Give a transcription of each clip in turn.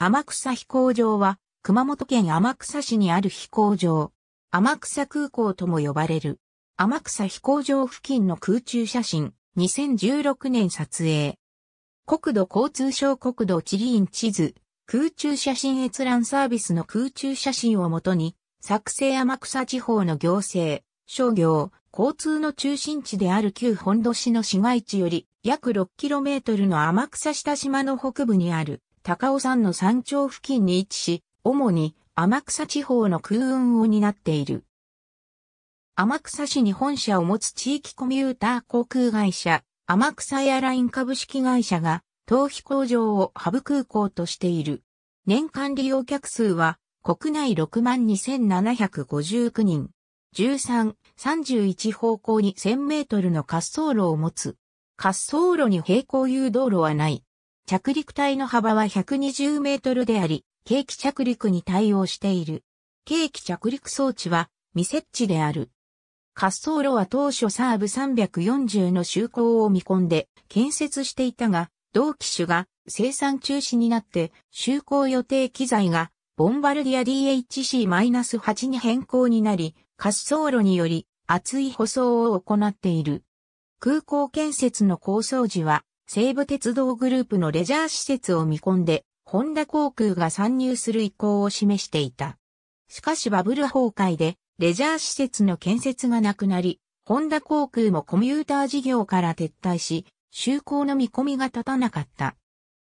天草飛行場は、熊本県天草市にある飛行場。天草空港とも呼ばれる。天草飛行場付近の空中写真、2016年撮影。国土交通省国土地理院地図、空中写真閲覧サービスの空中写真をもとに、作成天草地方の行政、商業、交通の中心地である旧本土市の市街地より約 6km の天草下島の北部にある高尾山の山頂付近に位置し、主に天草地方の空運を担っている。天草市に本社を持つ地域コミューター航空会社、天草エアライン株式会社が、東飛工場をハブ空港としている。年間利用客数は、国内62,759万人。13、31方向に1000メートルの滑走路を持つ。滑走路に平行誘導路はない。着陸体の幅は120メートルであり、軽機着陸に対応している。軽機着陸装置は未設置である。滑走路は当初サーブ340の就航を見込んで建設していたが、同機種が生産中止になって就航予定機材がボンバルディア DHC-8 に変更になり、滑走路により厚い舗装を行っている。空港建設の構想時は西武鉄道グループのレジャー施設を見込んで、ホンダ航空が参入する意向を示していた。しかしバブル崩壊で、レジャー施設の建設がなくなり、ホンダ航空もコミューター事業から撤退し、就航の見込みが立たなかった。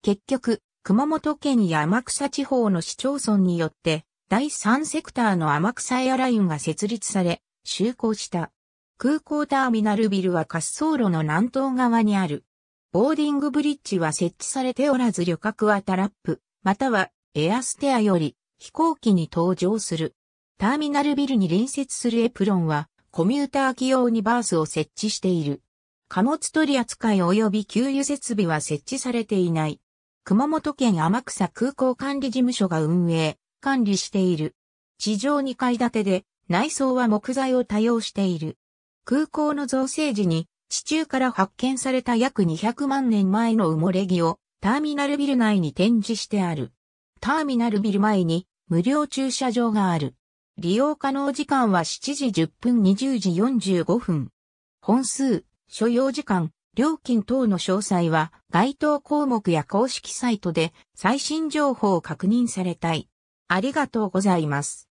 結局、熊本県や天草地方の市町村によって、第三セクターの天草エアラインが設立され、就航した。空港ターミナルビルは滑走路の南東側にある。ボーディングブリッジは設置されておらず旅客はタラップ、またはエアステアより飛行機に搭乗する。ターミナルビルに隣接するエプロンはコミューター機用にバースを設置している。貨物取り扱い及び給油設備は設置されていない。熊本県天草空港管理事務所が運営、管理している。地上2階建てで内装は木材を多用している。空港の造成時に地中から発見された約200万年前の埋もれ木をターミナルビル内に展示してある。ターミナルビル前に無料駐車場がある。利用可能時間は7時10分20時45分。本数、所要時間、料金等の詳細は該当項目や公式サイトで最新情報を確認されたい。ありがとうございます。